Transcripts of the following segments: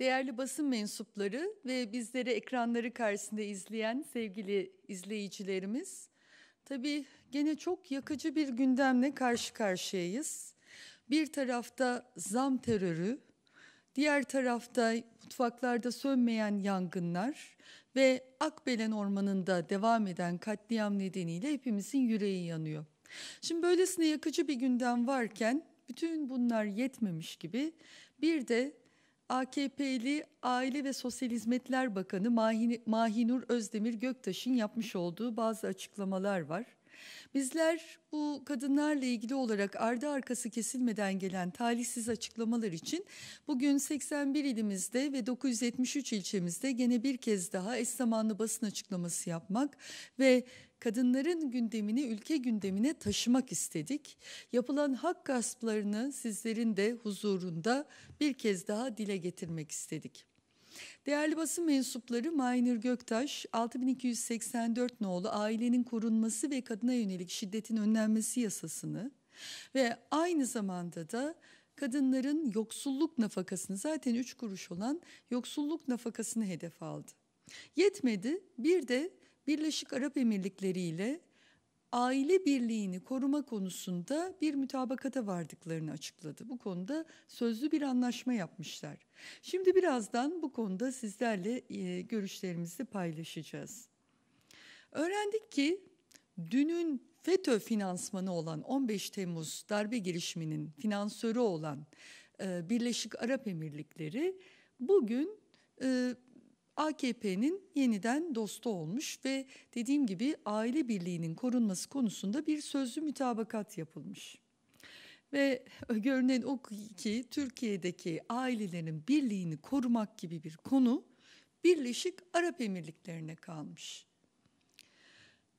Değerli basın mensupları ve bizleri ekranları karşısında izleyen sevgili izleyicilerimiz, tabii gene çok yakıcı bir gündemle karşı karşıyayız. Bir tarafta zam terörü, diğer tarafta mutfaklarda sönmeyen yangınlar ve Akbelen Ormanı'nda devam eden katliam nedeniyle hepimizin yüreği yanıyor. Şimdi böylesine yakıcı bir gündem varken bütün bunlar yetmemiş gibi bir de AKP'li Aile ve Sosyal Hizmetler Bakanı Mahinur Özdemir Göktaş'ın yapmış olduğu bazı açıklamalar var. Bizler bu kadınlarla ilgili olarak ardı arkası kesilmeden gelen talihsiz açıklamalar için bugün 81 ilimizde ve 973 ilçemizde gene bir kez daha eş zamanlı basın açıklaması yapmak ve kadınların gündemini ülke gündemine taşımak istedik. Yapılan hak gasplarını sizlerin de huzurunda bir kez daha dile getirmek istedik. Değerli basın mensupları Maynir Göktaş 6284 nolu ailenin korunması ve kadına yönelik şiddetin önlenmesi yasasını ve aynı zamanda da kadınların yoksulluk nafakasını zaten 3 kuruş olan yoksulluk nafakasını hedef aldı. Yetmedi bir de Birleşik Arap Emirlikleri ile aile birliğini koruma konusunda bir mütabakata vardıklarını açıkladı. Bu konuda sözlü bir anlaşma yapmışlar. Şimdi birazdan bu konuda sizlerle e, görüşlerimizi paylaşacağız. Öğrendik ki dünün FETÖ finansmanı olan 15 Temmuz darbe girişiminin finansörü olan e, Birleşik Arap Emirlikleri bugün e, AKP'nin yeniden dostu olmuş ve dediğim gibi aile birliğinin korunması konusunda bir sözlü mütabakat yapılmış. Ve görünen o ki Türkiye'deki ailelerin birliğini korumak gibi bir konu Birleşik Arap Emirlikleri'ne kalmış.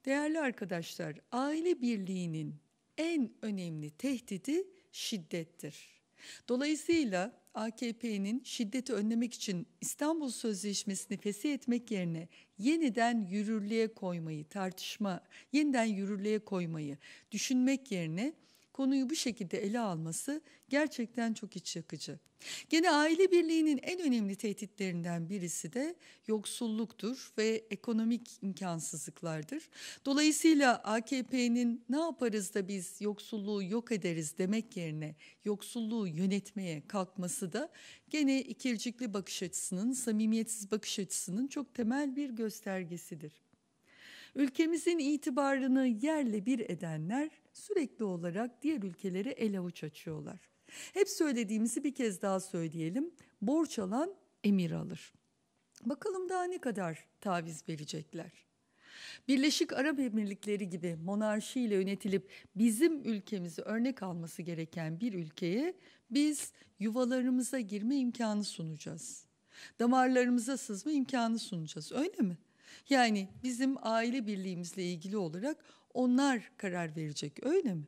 Değerli arkadaşlar, aile birliğinin en önemli tehdidi şiddettir. Dolayısıyla AKP'nin şiddeti önlemek için İstanbul Sözleşmesi'ni fesih etmek yerine yeniden yürürlüğe koymayı tartışma, yeniden yürürlüğe koymayı düşünmek yerine konuyu bu şekilde ele alması gerçekten çok iç yakıcı. Gene aile birliğinin en önemli tehditlerinden birisi de yoksulluktur ve ekonomik imkansızlıklardır. Dolayısıyla AKP'nin ne yaparız da biz yoksulluğu yok ederiz demek yerine yoksulluğu yönetmeye kalkması da gene ikircikli bakış açısının, samimiyetsiz bakış açısının çok temel bir göstergesidir. Ülkemizin itibarını yerle bir edenler sürekli olarak diğer ülkeleri el avuç açıyorlar. Hep söylediğimizi bir kez daha söyleyelim. Borç alan emir alır. Bakalım daha ne kadar taviz verecekler. Birleşik Arap Emirlikleri gibi monarşiyle yönetilip bizim ülkemizi örnek alması gereken bir ülkeye biz yuvalarımıza girme imkanı sunacağız. Damarlarımıza sızma imkanı sunacağız öyle mi? Yani bizim aile birliğimizle ilgili olarak onlar karar verecek öyle mi?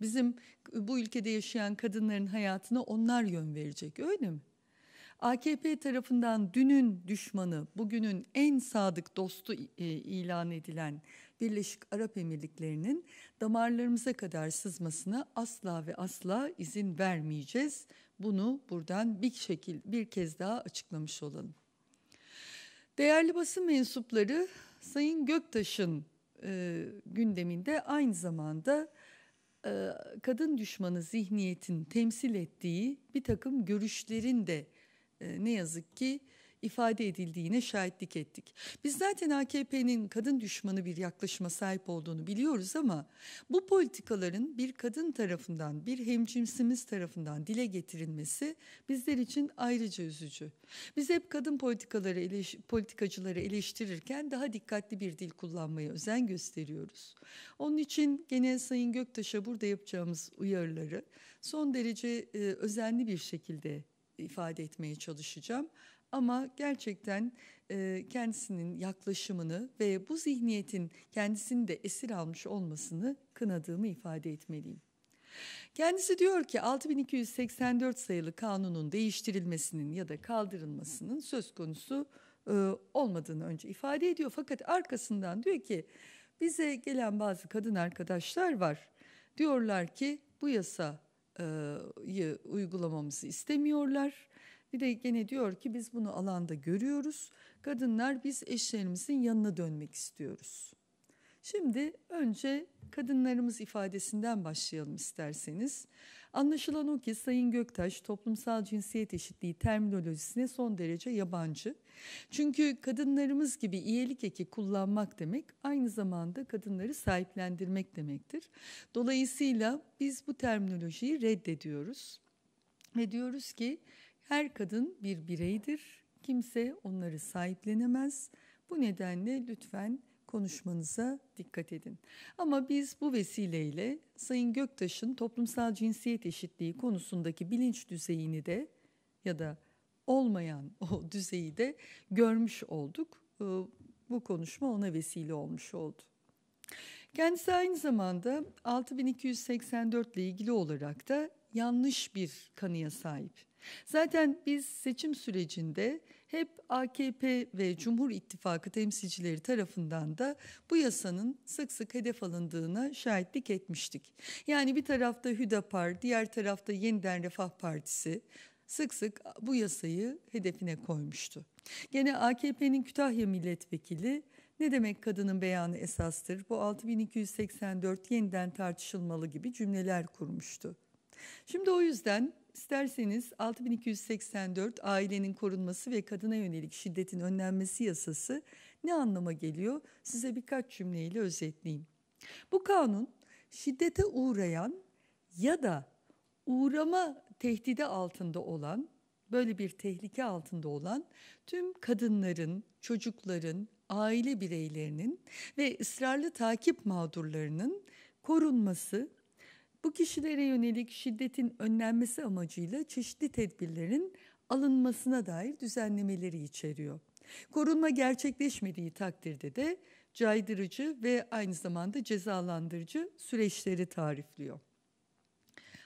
Bizim bu ülkede yaşayan kadınların hayatına onlar yön verecek öyle mi? AKP tarafından dünün düşmanı, bugünün en sadık dostu e, ilan edilen Birleşik Arap Emirlikleri'nin damarlarımıza kadar sızmasına asla ve asla izin vermeyeceğiz. Bunu buradan bir şekilde bir kez daha açıklamış olalım. Değerli basın mensupları Sayın Göktaş'ın e, gündeminde aynı zamanda e, kadın düşmanı zihniyetin temsil ettiği bir takım görüşlerin de e, ne yazık ki ifade edildiğine şahitlik ettik. Biz zaten AKP'nin kadın düşmanı bir yaklaşıma sahip olduğunu biliyoruz ama bu politikaların bir kadın tarafından, bir hemcinsimiz tarafından dile getirilmesi bizler için ayrıca üzücü. Biz hep kadın politikaları eleş, politikacıları eleştirirken daha dikkatli bir dil kullanmaya özen gösteriyoruz. Onun için gene Sayın Göktaş'a burada yapacağımız uyarıları son derece e, özenli bir şekilde ifade etmeye çalışacağım. Ama gerçekten e, kendisinin yaklaşımını ve bu zihniyetin kendisini de esir almış olmasını kınadığımı ifade etmeliyim. Kendisi diyor ki 6284 sayılı kanunun değiştirilmesinin ya da kaldırılmasının söz konusu e, olmadığını önce ifade ediyor. Fakat arkasından diyor ki bize gelen bazı kadın arkadaşlar var. Diyorlar ki bu yasayı uygulamamızı istemiyorlar. Bir de gene diyor ki biz bunu alanda görüyoruz. Kadınlar biz eşlerimizin yanına dönmek istiyoruz. Şimdi önce kadınlarımız ifadesinden başlayalım isterseniz. Anlaşılan o ki Sayın Göktaş toplumsal cinsiyet eşitliği terminolojisine son derece yabancı. Çünkü kadınlarımız gibi iyilik eki kullanmak demek aynı zamanda kadınları sahiplendirmek demektir. Dolayısıyla biz bu terminolojiyi reddediyoruz ve diyoruz ki her kadın bir bireydir. Kimse onları sahiplenemez. Bu nedenle lütfen konuşmanıza dikkat edin. Ama biz bu vesileyle Sayın Göktaş'ın toplumsal cinsiyet eşitliği konusundaki bilinç düzeyini de ya da olmayan o düzeyi de görmüş olduk. Ee, bu konuşma ona vesile olmuş oldu. Kendisi aynı zamanda 6284 ile ilgili olarak da yanlış bir kanıya sahip. Zaten biz seçim sürecinde hep AKP ve Cumhur İttifakı temsilcileri tarafından da bu yasanın sık sık hedef alındığına şahitlik etmiştik. Yani bir tarafta Hüdapar, diğer tarafta Yeniden Refah Partisi sık sık bu yasayı hedefine koymuştu. Gene AKP'nin Kütahya milletvekili ne demek kadının beyanı esastır? Bu 6284 yeniden tartışılmalı gibi cümleler kurmuştu. Şimdi o yüzden İsterseniz 6284 Ailenin Korunması ve Kadına Yönelik Şiddetin Önlenmesi Yasası ne anlama geliyor? Size birkaç cümleyle özetleyeyim. Bu kanun şiddete uğrayan ya da uğrama tehdidi altında olan, böyle bir tehlike altında olan tüm kadınların, çocukların, aile bireylerinin ve ısrarlı takip mağdurlarının korunması, bu kişilere yönelik şiddetin önlenmesi amacıyla çeşitli tedbirlerin alınmasına dair düzenlemeleri içeriyor. Korunma gerçekleşmediği takdirde de caydırıcı ve aynı zamanda cezalandırıcı süreçleri tarifliyor.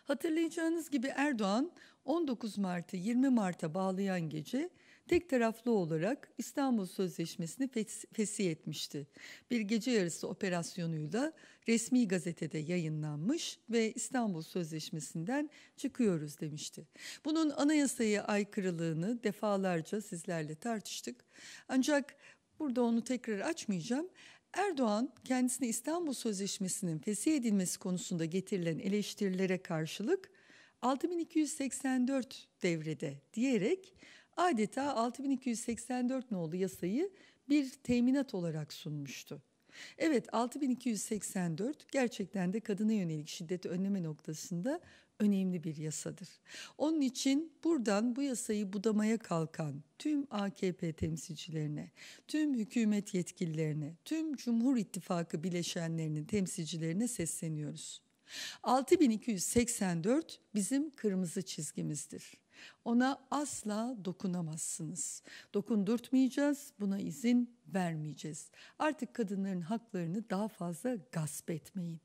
Hatırlayacağınız gibi Erdoğan 19 Mart'ı 20 Mart'a bağlayan gece tek taraflı olarak İstanbul Sözleşmesi'ni fesih etmişti. Bir gece yarısı operasyonuyla resmi gazetede yayınlanmış ve İstanbul Sözleşmesi'nden çıkıyoruz demişti. Bunun anayasaya aykırılığını defalarca sizlerle tartıştık. Ancak burada onu tekrar açmayacağım. Erdoğan kendisine İstanbul Sözleşmesi'nin fesih edilmesi konusunda getirilen eleştirilere karşılık 6284 devrede diyerek adeta 6284 nolu yasayı bir teminat olarak sunmuştu. Evet 6284 gerçekten de kadına yönelik şiddeti önleme noktasında önemli bir yasadır. Onun için buradan bu yasayı budamaya kalkan tüm AKP temsilcilerine, tüm hükümet yetkililerine, tüm Cumhur İttifakı bileşenlerinin temsilcilerine sesleniyoruz. 6284 bizim kırmızı çizgimizdir. Ona asla dokunamazsınız. Dokundurtmayacağız, buna izin vermeyeceğiz. Artık kadınların haklarını daha fazla gasp etmeyin.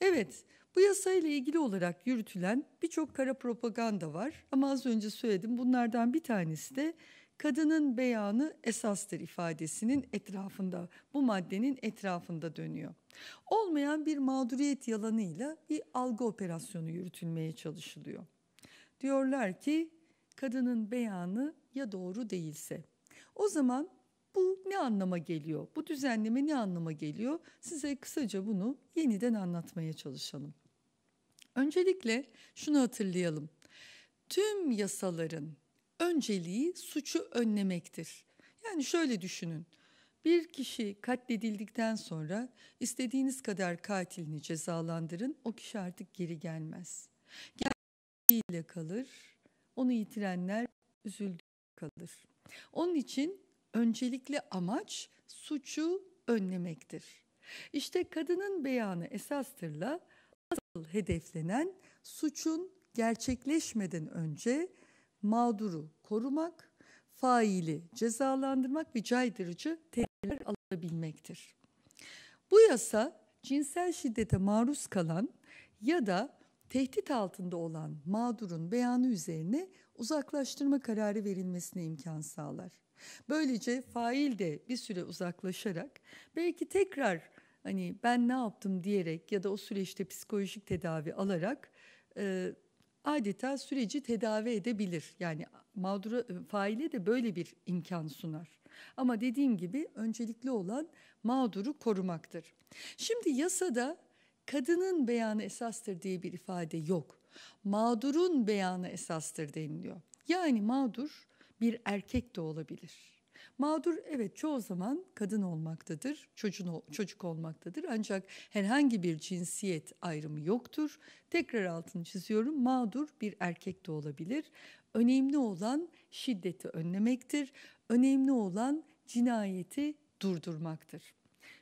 Evet, bu yasayla ilgili olarak yürütülen birçok kara propaganda var ama az önce söyledim bunlardan bir tanesi de kadının beyanı esastır ifadesinin etrafında, bu maddenin etrafında dönüyor. Olmayan bir mağduriyet yalanıyla bir algı operasyonu yürütülmeye çalışılıyor. Diyorlar ki kadının beyanı ya doğru değilse. O zaman bu ne anlama geliyor? Bu düzenleme ne anlama geliyor? Size kısaca bunu yeniden anlatmaya çalışalım. Öncelikle şunu hatırlayalım. Tüm yasaların önceliği suçu önlemektir. Yani şöyle düşünün. Bir kişi katledildikten sonra istediğiniz kadar katilini cezalandırın, o kişi artık geri gelmez ile kalır. Onu yitirenler üzüldüğü kalır. Onun için öncelikli amaç suçu önlemektir. İşte kadının beyanı esastırla asıl hedeflenen suçun gerçekleşmeden önce mağduru korumak, faili cezalandırmak ve caydırıcı tedbirler alabilmektir. Bu yasa cinsel şiddete maruz kalan ya da tehdit altında olan mağdurun beyanı üzerine uzaklaştırma kararı verilmesine imkan sağlar. Böylece fail de bir süre uzaklaşarak belki tekrar hani ben ne yaptım diyerek ya da o süreçte psikolojik tedavi alarak e, adeta süreci tedavi edebilir. Yani mağduru e, faile de böyle bir imkan sunar. Ama dediğim gibi öncelikli olan mağduru korumaktır. Şimdi yasada kadının beyanı esastır diye bir ifade yok. Mağdurun beyanı esastır deniliyor. Yani mağdur bir erkek de olabilir. Mağdur evet çoğu zaman kadın olmaktadır, çocuğun, çocuk olmaktadır ancak herhangi bir cinsiyet ayrımı yoktur. Tekrar altını çiziyorum mağdur bir erkek de olabilir. Önemli olan şiddeti önlemektir, önemli olan cinayeti durdurmaktır.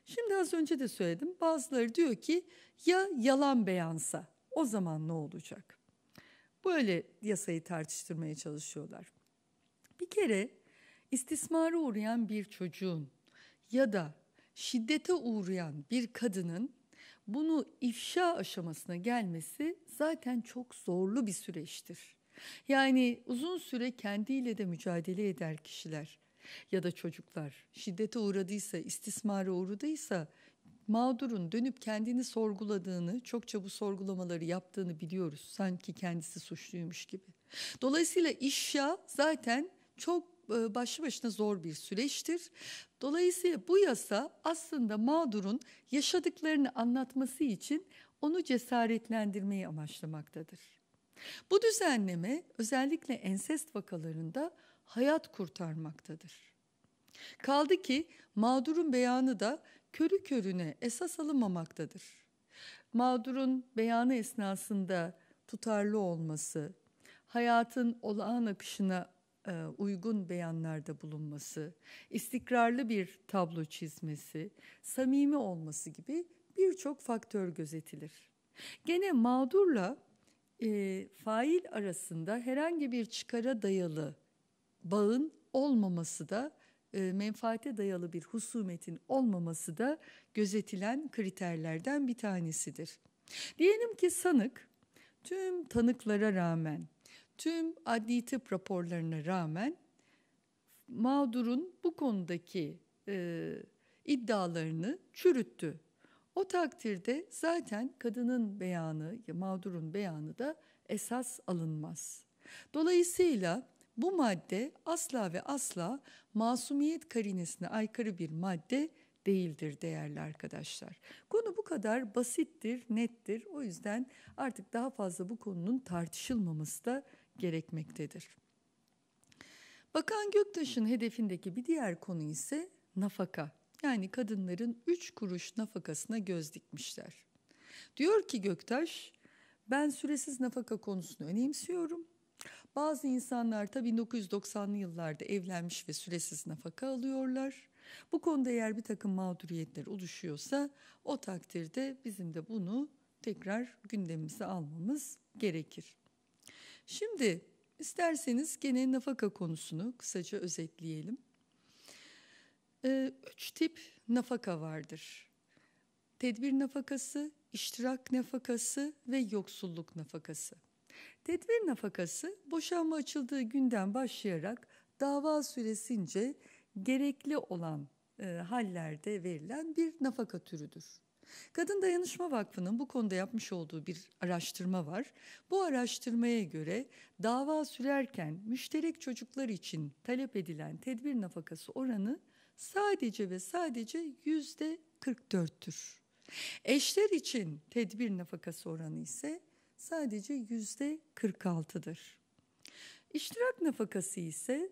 Şimdi az önce de söyledim bazıları diyor ki ya yalan beyansa o zaman ne olacak? Böyle yasayı tartıştırmaya çalışıyorlar. Bir kere istismara uğrayan bir çocuğun ya da şiddete uğrayan bir kadının bunu ifşa aşamasına gelmesi zaten çok zorlu bir süreçtir. Yani uzun süre kendiyle de mücadele eder kişiler ya da çocuklar şiddete uğradıysa, istismara uğradıysa mağdurun dönüp kendini sorguladığını, çokça bu sorgulamaları yaptığını biliyoruz. Sanki kendisi suçluymuş gibi. Dolayısıyla ifşa zaten çok e, başlı başına zor bir süreçtir. Dolayısıyla bu yasa aslında mağdurun yaşadıklarını anlatması için onu cesaretlendirmeyi amaçlamaktadır. Bu düzenleme özellikle ensest vakalarında hayat kurtarmaktadır. Kaldı ki mağdurun beyanı da körü körüne esas alınmamaktadır. Mağdurun beyanı esnasında tutarlı olması, hayatın olağan akışına e, uygun beyanlarda bulunması, istikrarlı bir tablo çizmesi, samimi olması gibi birçok faktör gözetilir. Gene mağdurla e, fail arasında herhangi bir çıkara dayalı bağın olmaması da e, menfaate dayalı bir husumetin olmaması da gözetilen kriterlerden bir tanesidir. Diyelim ki sanık tüm tanıklara rağmen, tüm adli tıp raporlarına rağmen mağdurun bu konudaki e, iddialarını çürüttü. O takdirde zaten kadının beyanı, mağdurun beyanı da esas alınmaz. Dolayısıyla bu madde asla ve asla masumiyet karinesine aykırı bir madde değildir değerli arkadaşlar. Konu bu kadar basittir, nettir. O yüzden artık daha fazla bu konunun tartışılmaması da gerekmektedir. Bakan Göktaş'ın hedefindeki bir diğer konu ise nafaka. Yani kadınların üç kuruş nafakasına göz dikmişler. Diyor ki Göktaş, ben süresiz nafaka konusunu önemsiyorum bazı insanlar da 1990'lı yıllarda evlenmiş ve süresiz nafaka alıyorlar. Bu konuda eğer bir takım mağduriyetler oluşuyorsa o takdirde bizim de bunu tekrar gündemimize almamız gerekir. Şimdi isterseniz gene nafaka konusunu kısaca özetleyelim. Ee, üç tip nafaka vardır. Tedbir nafakası, iştirak nafakası ve yoksulluk nafakası. Tedbir nafakası boşanma açıldığı günden başlayarak dava süresince gerekli olan e, hallerde verilen bir nafaka türüdür. Kadın Dayanışma Vakfı'nın bu konuda yapmış olduğu bir araştırma var. Bu araştırmaya göre dava sürerken müşterek çocuklar için talep edilen tedbir nafakası oranı sadece ve sadece yüzde 44'tür. Eşler için tedbir nafakası oranı ise sadece yüzde 46'dır. İştirak nafakası ise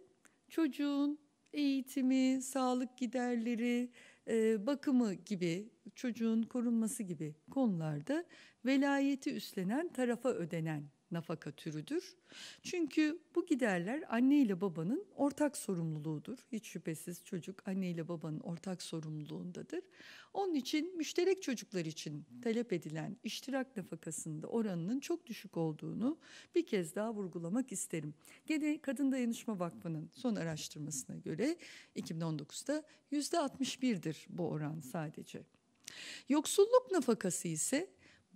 çocuğun eğitimi, sağlık giderleri, e, bakımı gibi çocuğun korunması gibi konularda velayeti üstlenen tarafa ödenen nafaka türüdür. Çünkü bu giderler anne ile babanın ortak sorumluluğudur. Hiç şüphesiz çocuk anne ile babanın ortak sorumluluğundadır. Onun için müşterek çocuklar için talep edilen iştirak nafakasında oranının çok düşük olduğunu bir kez daha vurgulamak isterim. Gene Kadın Dayanışma Vakfı'nın son araştırmasına göre 2019'da %61'dir bu oran sadece. Yoksulluk nafakası ise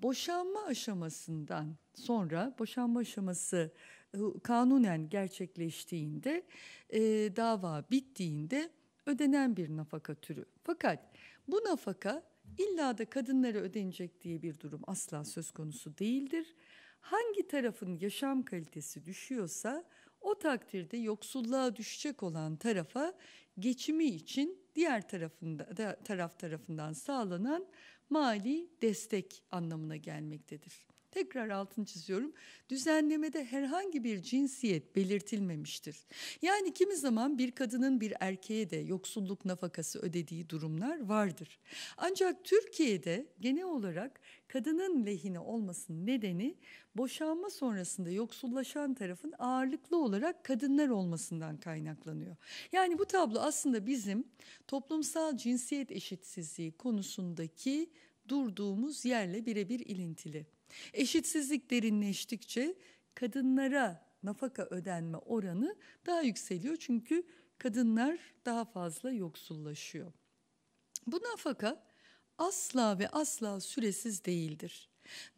boşanma aşamasından sonra boşanma aşaması e, kanunen gerçekleştiğinde e, dava bittiğinde ödenen bir nafaka türü. Fakat bu nafaka illa da kadınlara ödenecek diye bir durum asla söz konusu değildir. Hangi tarafın yaşam kalitesi düşüyorsa o takdirde yoksulluğa düşecek olan tarafa geçimi için diğer tarafında, taraf tarafından sağlanan mali destek anlamına gelmektedir tekrar altını çiziyorum. Düzenlemede herhangi bir cinsiyet belirtilmemiştir. Yani kimi zaman bir kadının bir erkeğe de yoksulluk nafakası ödediği durumlar vardır. Ancak Türkiye'de genel olarak kadının lehine olmasının nedeni boşanma sonrasında yoksullaşan tarafın ağırlıklı olarak kadınlar olmasından kaynaklanıyor. Yani bu tablo aslında bizim toplumsal cinsiyet eşitsizliği konusundaki durduğumuz yerle birebir ilintili. Eşitsizlik derinleştikçe kadınlara nafaka ödenme oranı daha yükseliyor çünkü kadınlar daha fazla yoksullaşıyor. Bu nafaka asla ve asla süresiz değildir.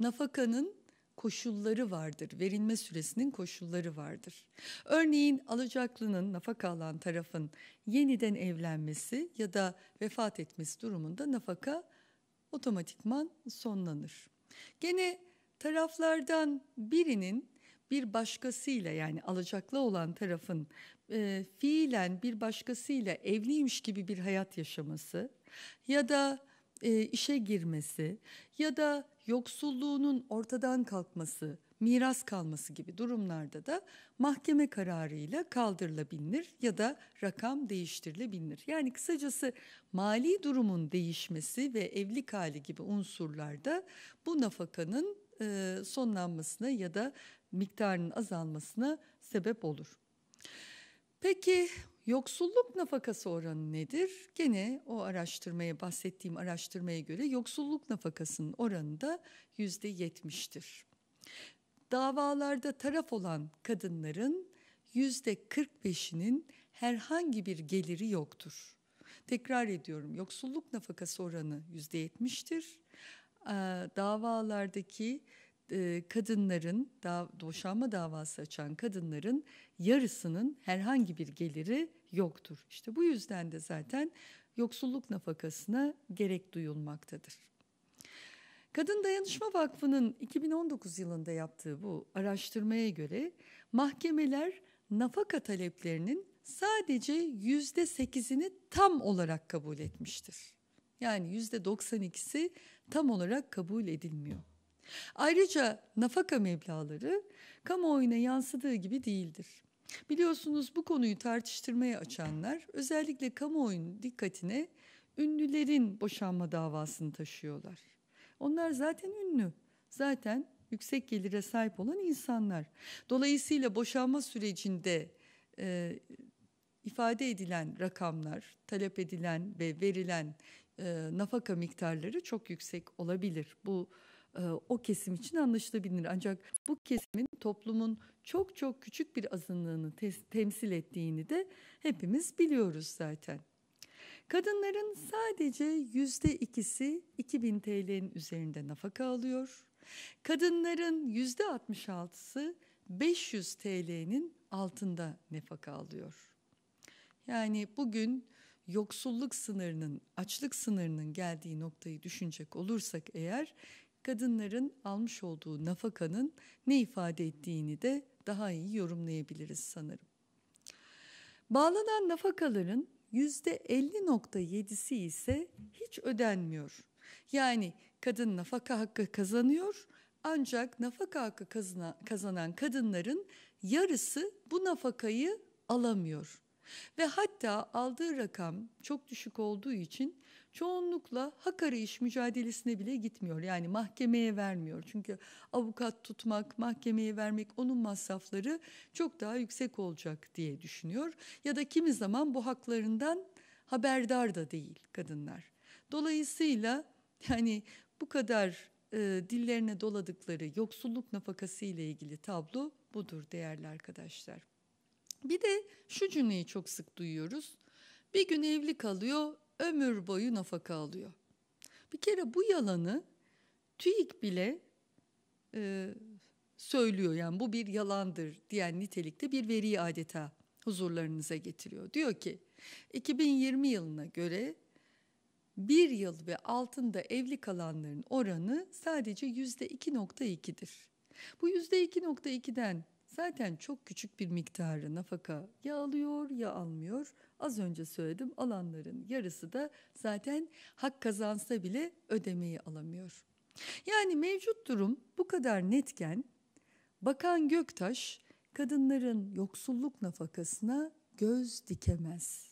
Nafakanın koşulları vardır. Verilme süresinin koşulları vardır. Örneğin alacaklının nafaka alan tarafın yeniden evlenmesi ya da vefat etmesi durumunda nafaka otomatikman sonlanır. Gene taraflardan birinin bir başkasıyla yani alacaklı olan tarafın e, fiilen bir başkasıyla evliymiş gibi bir hayat yaşaması ya da e, işe girmesi ya da yoksulluğunun ortadan kalkması miras kalması gibi durumlarda da mahkeme kararıyla kaldırılabilir ya da rakam değiştirilebilir. Yani kısacası mali durumun değişmesi ve evlilik hali gibi unsurlarda bu nafakanın e, sonlanmasına ya da miktarının azalmasına sebep olur. Peki Yoksulluk nafakası oranı nedir? Gene o araştırmaya bahsettiğim araştırmaya göre yoksulluk nafakasının oranı da yüzde yetmiştir davalarda taraf olan kadınların yüzde 45'inin herhangi bir geliri yoktur. Tekrar ediyorum yoksulluk nafakası oranı yüzde 70'tir. Davalardaki e, kadınların, boşanma davası açan kadınların yarısının herhangi bir geliri yoktur. İşte bu yüzden de zaten yoksulluk nafakasına gerek duyulmaktadır. Kadın Dayanışma Vakfı'nın 2019 yılında yaptığı bu araştırmaya göre mahkemeler nafaka taleplerinin sadece yüzde sekizini tam olarak kabul etmiştir. Yani yüzde doksan ikisi tam olarak kabul edilmiyor. Ayrıca nafaka meblaları kamuoyuna yansıdığı gibi değildir. Biliyorsunuz bu konuyu tartıştırmaya açanlar özellikle kamuoyunun dikkatine ünlülerin boşanma davasını taşıyorlar. Onlar zaten ünlü. Zaten yüksek gelire sahip olan insanlar. Dolayısıyla boşanma sürecinde e, ifade edilen rakamlar, talep edilen ve verilen e, nafaka miktarları çok yüksek olabilir. Bu e, o kesim için anlaşılabilir. Ancak bu kesimin toplumun çok çok küçük bir azınlığını te temsil ettiğini de hepimiz biliyoruz zaten. Kadınların sadece yüzde ikisi 2000 TL'nin üzerinde nafaka alıyor. Kadınların yüzde 66'sı 500 TL'nin altında nafaka alıyor. Yani bugün yoksulluk sınırının, açlık sınırının geldiği noktayı düşünecek olursak eğer kadınların almış olduğu nafakanın ne ifade ettiğini de daha iyi yorumlayabiliriz sanırım. Bağlanan nafakaların %50.7'si ise hiç ödenmiyor. Yani kadın nafaka hakkı kazanıyor ancak nafaka hakkı kazanan kadınların yarısı bu nafakayı alamıyor. Ve hatta aldığı rakam çok düşük olduğu için çoğunlukla hak arayış mücadelesine bile gitmiyor. Yani mahkemeye vermiyor. Çünkü avukat tutmak, mahkemeye vermek onun masrafları çok daha yüksek olacak diye düşünüyor. Ya da kimi zaman bu haklarından haberdar da değil kadınlar. Dolayısıyla yani bu kadar e, dillerine doladıkları yoksulluk nafakası ile ilgili tablo budur değerli arkadaşlar. Bir de şu cümleyi çok sık duyuyoruz. Bir gün evli kalıyor, ömür boyu nafaka alıyor. Bir kere bu yalanı TÜİK bile e, söylüyor yani bu bir yalandır diyen nitelikte bir veriyi adeta huzurlarınıza getiriyor. Diyor ki 2020 yılına göre bir yıl ve altında evli kalanların oranı sadece yüzde %2.2'dir. Bu yüzde %2.2'den zaten çok küçük bir miktarı nafaka ya alıyor ya almıyor. Az önce söyledim alanların yarısı da zaten hak kazansa bile ödemeyi alamıyor. Yani mevcut durum bu kadar netken Bakan Göktaş kadınların yoksulluk nafakasına göz dikemez.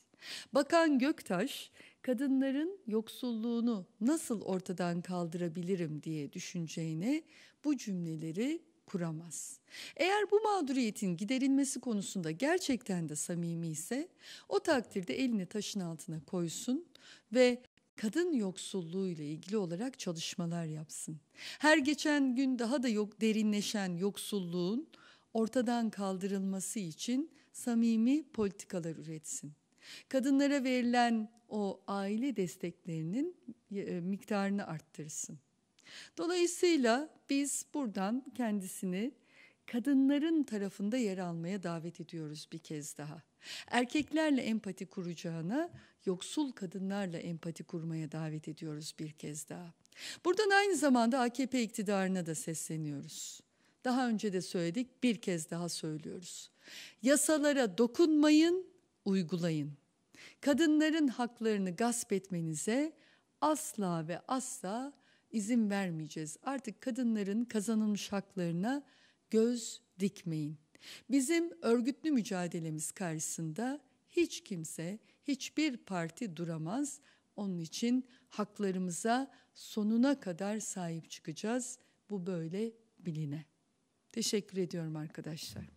Bakan Göktaş kadınların yoksulluğunu nasıl ortadan kaldırabilirim diye düşüneceğine bu cümleleri kuramaz. Eğer bu mağduriyetin giderilmesi konusunda gerçekten de samimi ise o takdirde elini taşın altına koysun ve kadın yoksulluğu ile ilgili olarak çalışmalar yapsın. Her geçen gün daha da yok derinleşen yoksulluğun ortadan kaldırılması için samimi politikalar üretsin. Kadınlara verilen o aile desteklerinin e, miktarını arttırsın. Dolayısıyla biz buradan kendisini kadınların tarafında yer almaya davet ediyoruz bir kez daha. Erkeklerle empati kuracağına yoksul kadınlarla empati kurmaya davet ediyoruz bir kez daha. Buradan aynı zamanda AKP iktidarına da sesleniyoruz. Daha önce de söyledik, bir kez daha söylüyoruz. Yasalara dokunmayın, uygulayın. Kadınların haklarını gasp etmenize asla ve asla izin vermeyeceğiz. Artık kadınların kazanılmış haklarına göz dikmeyin. Bizim örgütlü mücadelemiz karşısında hiç kimse, hiçbir parti duramaz. Onun için haklarımıza sonuna kadar sahip çıkacağız. Bu böyle biline. Teşekkür ediyorum arkadaşlar.